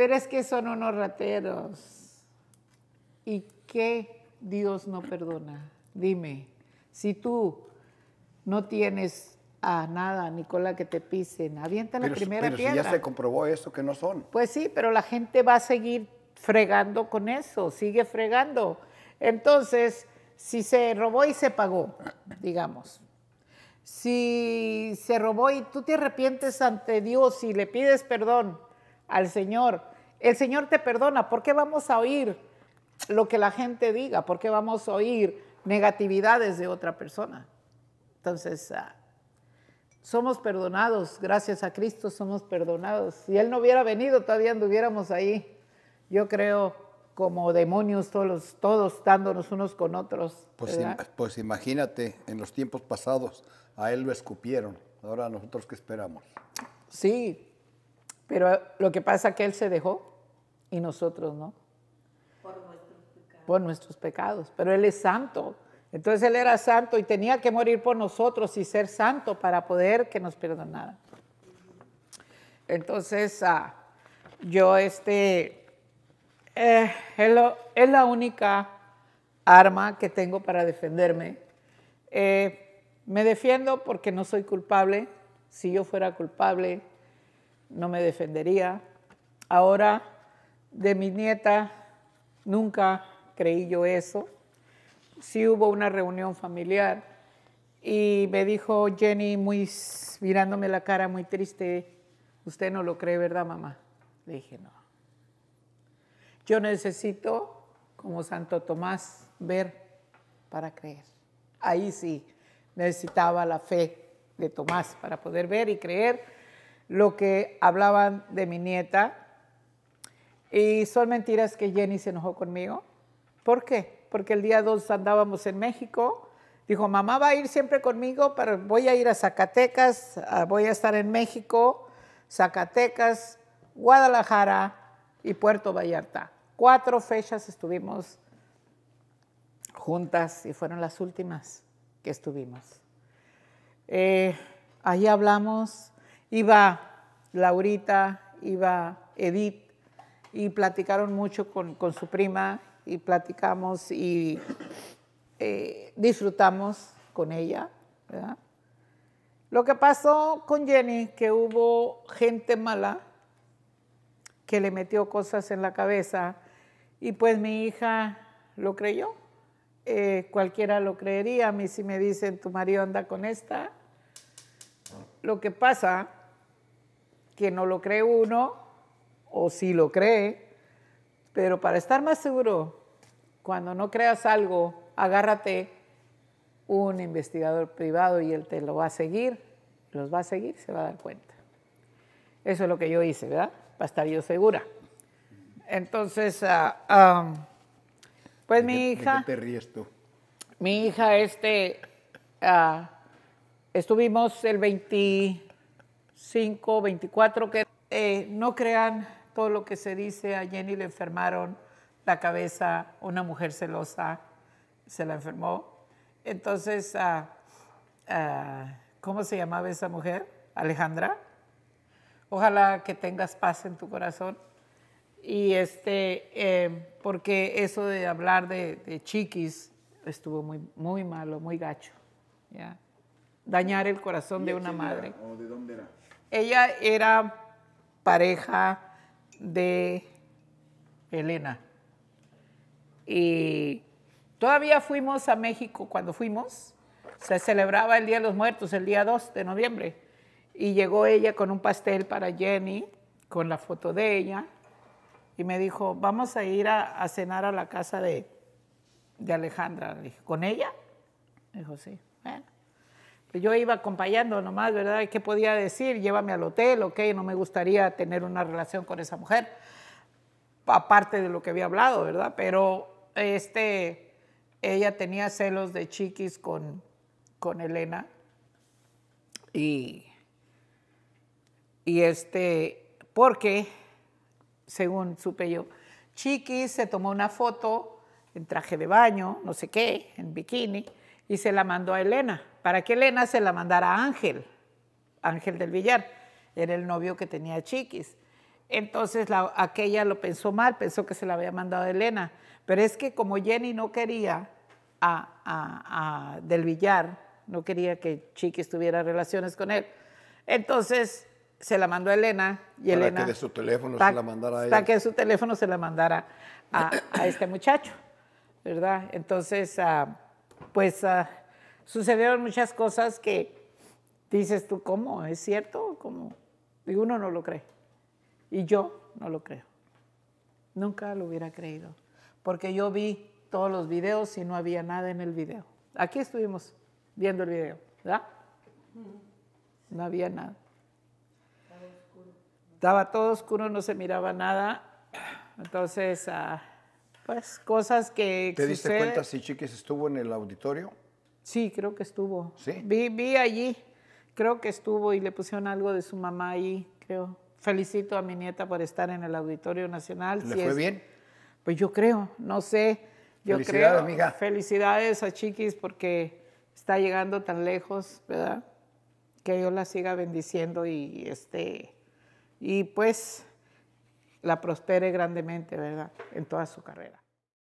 Pero es que son unos rateros. ¿Y qué Dios no perdona? Dime, si tú no tienes a nada, Nicola, que te pisen, avienta la primera pero ya se comprobó eso que no son. Pues sí, pero la gente va a seguir fregando con eso, sigue fregando. Entonces, si se robó y se pagó, digamos, si se robó y tú te arrepientes ante Dios y le pides perdón, al Señor. El Señor te perdona. ¿Por qué vamos a oír lo que la gente diga? ¿Por qué vamos a oír negatividades de otra persona? Entonces, ah, somos perdonados. Gracias a Cristo somos perdonados. Si Él no hubiera venido, todavía anduviéramos ahí. Yo creo como demonios todos, todos dándonos unos con otros. Pues, pues imagínate, en los tiempos pasados a Él lo escupieron. Ahora nosotros qué esperamos. Sí, pero lo que pasa es que Él se dejó y nosotros no. Por nuestros pecados. Por nuestros pecados. Pero Él es santo. Entonces Él era santo y tenía que morir por nosotros y ser santo para poder que nos perdonara. Entonces, ah, yo este, eh, es, la única arma que tengo para defenderme. Eh, me defiendo porque no soy culpable. Si yo fuera culpable, no me defendería. Ahora, de mi nieta, nunca creí yo eso. Sí hubo una reunión familiar y me dijo Jenny, muy, mirándome la cara muy triste, usted no lo cree, ¿verdad, mamá? Le dije, no. Yo necesito, como Santo Tomás, ver para creer. Ahí sí, necesitaba la fe de Tomás para poder ver y creer lo que hablaban de mi nieta. Y son mentiras que Jenny se enojó conmigo. ¿Por qué? Porque el día 2 andábamos en México. Dijo, mamá va a ir siempre conmigo, pero voy a ir a Zacatecas, voy a estar en México, Zacatecas, Guadalajara y Puerto Vallarta. Cuatro fechas estuvimos juntas y fueron las últimas que estuvimos. Allí eh, ahí hablamos Iba Laurita, iba Edith y platicaron mucho con, su prima y platicamos y eh, disfrutamos con ella. Lo que pasó con Jenny, que hubo gente mala que le metió cosas en la cabeza y pues mi hija lo creyó. Eh, cualquiera lo creería. A mí si me dicen, tu marido anda con esta. Lo que pasa que no lo cree uno o si lo cree, pero para estar más seguro, cuando no creas algo, agárrate un investigador privado y él te lo va a seguir, los va a seguir, se va a dar cuenta. Eso es lo que yo hice, ¿verdad? Para estar yo segura. Entonces, ah, pues mi hija... Te Mi hija, este, ah, estuvimos el 20... 5, 24, que eh, no crean todo lo que se dice, a Jenny le enfermaron la cabeza, una mujer celosa se la enfermó. Entonces, ah, ah, ¿cómo se llamaba esa mujer? Alejandra. Ojalá que tengas paz en tu corazón. Y este, eh, porque eso de hablar de, chiquis estuvo muy, muy malo, muy gacho. Dañar el corazón de una madre. de dónde era? Ella era pareja de Elena. Y todavía fuimos a México cuando fuimos. Se celebraba el Día de los Muertos, el día 2 de noviembre. Y llegó ella con un pastel para Jenny, con la foto de ella. Y me dijo, vamos a ir a, cenar a la casa de, Alejandra. Le dije, ¿con ella? Me dijo, sí. Bueno. Pues, yo iba acompañando nomás, ¿verdad? ¿Qué podía decir? Llévame al hotel, ok, no me gustaría tener una relación con esa mujer, aparte de lo que había hablado, ¿verdad? Pero este, ella tenía celos de chiquis con, con Elena y, y este, porque, según supe yo, Chiquis se tomó una foto en traje de baño, no sé qué, en bikini, y se la mandó a Elena para que Elena se la mandara a Ángel, Ángel del Villar, era el novio que tenía Chiquis. Entonces aquella lo pensó mal, pensó que se la había mandado Elena, pero es que como Jenny no quería a, a, del Villar, no quería que Chiquis tuviera relaciones con él, entonces se la mandó a Elena y para Elena... que de su teléfono se la mandara a Para que su teléfono se la mandara a, este muchacho, ¿verdad? Entonces, ah, pues... Ah, sucedieron muchas cosas que dices tú, ¿cómo? ¿Es cierto? como Y uno no lo cree. Y yo no lo creo. Nunca lo hubiera creído. Porque yo vi todos los videos y no había nada en el video. Aquí estuvimos viendo el video, ¿verdad? No había nada. Estaba todo oscuro, no se miraba nada. Entonces, ah, pues cosas que... ¿Te diste cuenta si Chiquis estuvo en el auditorio? Sí, creo que estuvo. Sí. Vi, allí, creo que estuvo y le pusieron algo de su mamá ahí, creo. Felicito a mi nieta por estar en el Auditorio Nacional. ¿Le fue bien? Pues yo creo, no sé. Yo felicidades, creo, amiga. Felicidades a Chiquis porque está llegando tan lejos, ¿verdad? Que yo la siga bendiciendo y este y pues la prospere grandemente, ¿verdad? En toda su carrera.